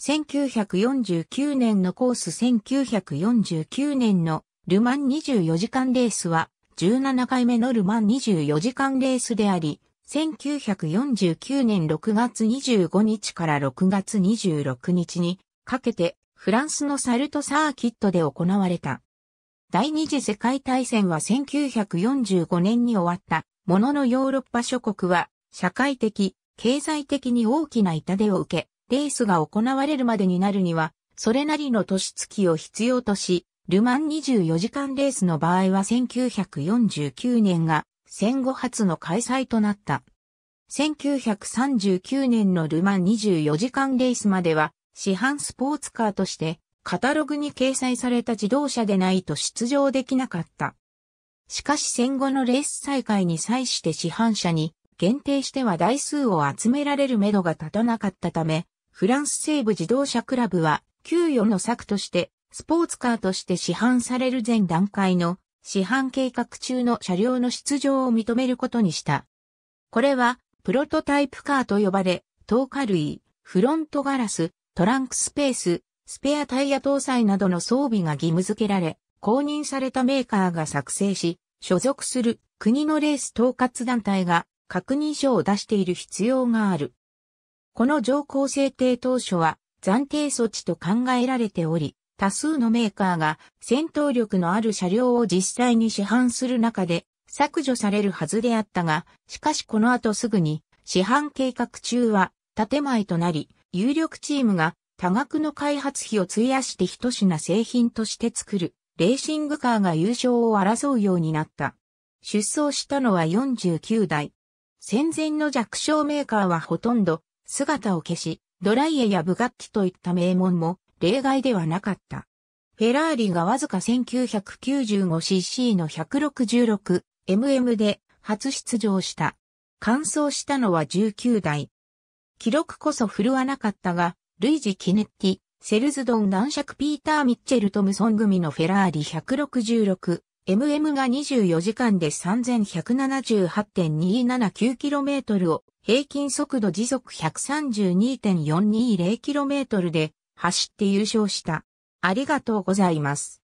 1949年のコース1949年のルマン24時間レースは17回目のルマン24時間レースであり、1949年6月25日から6月26日にかけてフランスのサルトサーキットで行われた。第二次世界大戦は1945年に終わったもののヨーロッパ諸国は社会的、経済的に大きな痛手を受け、レースが行われるまでになるには、それなりの年月を必要とし、ルマン24時間レースの場合は1949年が戦後初の開催となった。1939年のルマン24時間レースまでは、市販スポーツカーとして、カタログに掲載された自動車でないと出場できなかった。しかし戦後のレース再開に際して市販車に限定しては台数を集められるめどが立たなかったため、フランス西部自動車クラブは、給与の策として、スポーツカーとして市販される前段階の市販計画中の車両の出場を認めることにした。これは、プロトタイプカーと呼ばれ、透過類、フロントガラス、トランクスペース、スペアタイヤ搭載などの装備が義務付けられ、公認されたメーカーが作成し、所属する国のレース統括団体が確認書を出している必要がある。この条項制定当初は暫定措置と考えられており、多数のメーカーが戦闘力のある車両を実際に市販する中で削除されるはずであったが、しかしこの後すぐに市販計画中は建前となり、有力チームが多額の開発費を費やして一品製品として作るレーシングカーが優勝を争うようになった。出走したのは49台。戦前の弱小メーカーはほとんど姿を消し、ドライエやブガッティといった名門も例外ではなかった。フェラーリがわずか 1995cc の 166mm で初出場した。完走したのは19台。記録こそ振るわなかったが、ルイジ・キネッティ、セルズドン男爵ピーター・ミッチェル・トムソン組のフェラーリ166、MM が24時間で 3178.279km を平均速度時速 132.420km で走って優勝した。ありがとうございます。